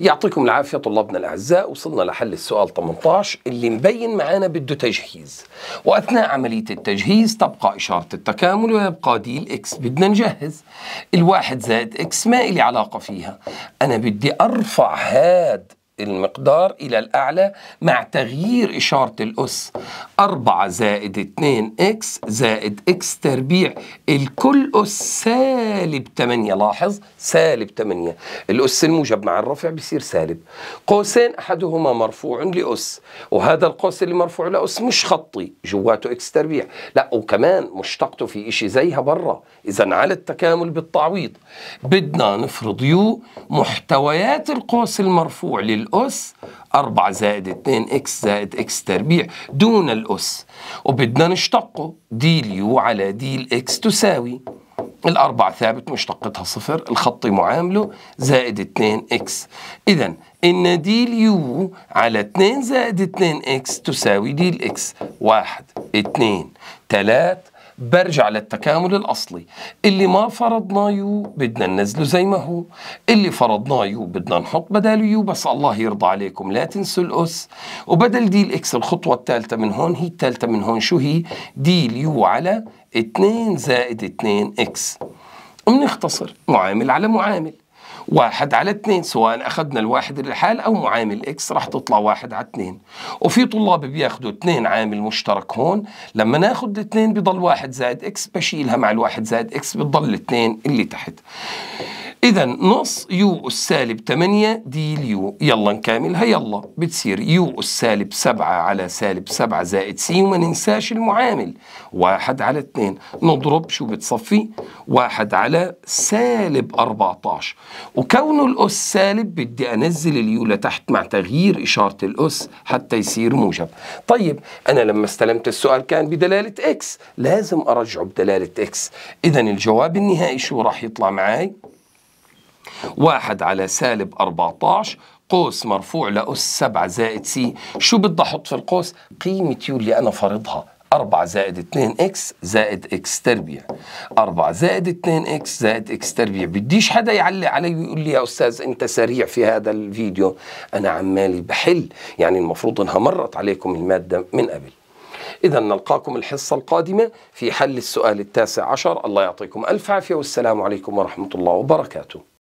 يعطيكم العافية طلابنا الأعزاء وصلنا لحل السؤال 18 اللي مبين معانا بده تجهيز وأثناء عملية التجهيز تبقى إشارة التكامل ويبقى دي الإكس بدنا نجهز الواحد زائد إكس ما إلي علاقة فيها أنا بدي أرفع هاد المقدار إلى الأعلى مع تغيير إشارة الأس 4 زائد 2 إكس زائد إكس تربيع الكل أس سالب 8 لاحظ سالب 8 الأس الموجب مع الرفع بيصير سالب قوسين أحدهما مرفوع لأس وهذا القوس اللي مرفوع لأس مش خطي جواته إكس تربيع لا وكمان مشتقته في إشي زيها برا إذا على التكامل بالتعويض بدنا نفرض يو محتويات القوس المرفوع للأس الأس 4 زائد 2 إكس زائد إكس تربيع دون الأس وبدنا نشتقه دي اليو على دي الإكس تساوي الأربعة ثابت مشتقتها صفر الخط معامله زائد 2 إكس إذا إن دي اليو على 2 زائد 2 إكس تساوي دي الإكس 1 2 3 برجع للتكامل الأصلي اللي ما فرضنا يو بدنا ننزله زي ما هو اللي فرضناه يو بدنا نحط بداله يو بس الله يرضى عليكم لا تنسوا الأس وبدل دي الإكس الخطوة الثالثة من هون هي الثالثة من هون شو هي دي اليو على 2 زائد 2 إكس ومنختصر معامل على معامل واحد على اثنين سواء أخذنا الواحد للحال أو معامل إكس راح تطلع واحد على اثنين وفي طلاب بياخدوا اثنين عامل مشترك هون لما ناخد الاثنين بضل واحد زائد إكس بشيلها مع الواحد زائد إكس بتضل الاثنين اللي تحت إذا نص يو أس سالب 8 دي اليو يلا نكملها يلا بتصير يو أس سالب 7 على سالب 7 زائد سي وما ننساش المعامل واحد على 2 نضرب شو بتصفي واحد على سالب 14 وكونه الأس سالب بدي أنزل اليو لتحت مع تغيير إشارة الأس حتى يصير موجب طيب أنا لما استلمت السؤال كان بدلالة إكس لازم أرجعه بدلالة إكس إذا الجواب النهائي شو راح يطلع معاي واحد على سالب 14 قوس مرفوع لأس 7 زائد سي شو بدي أحط في القوس قيمة يو اللي أنا فارضها 4 زائد 2 اكس زائد اكس تربيع 4 زائد 2 اكس زائد اكس تربيع بديش حدا يعلق علي ويقول لي يا استاذ انت سريع في هذا الفيديو انا عمالي بحل يعني المفروض انها مرت عليكم الماده من قبل إذا نلقاكم الحصة القادمة في حل السؤال التاسع عشر الله يعطيكم ألف عافية والسلام عليكم ورحمة الله وبركاته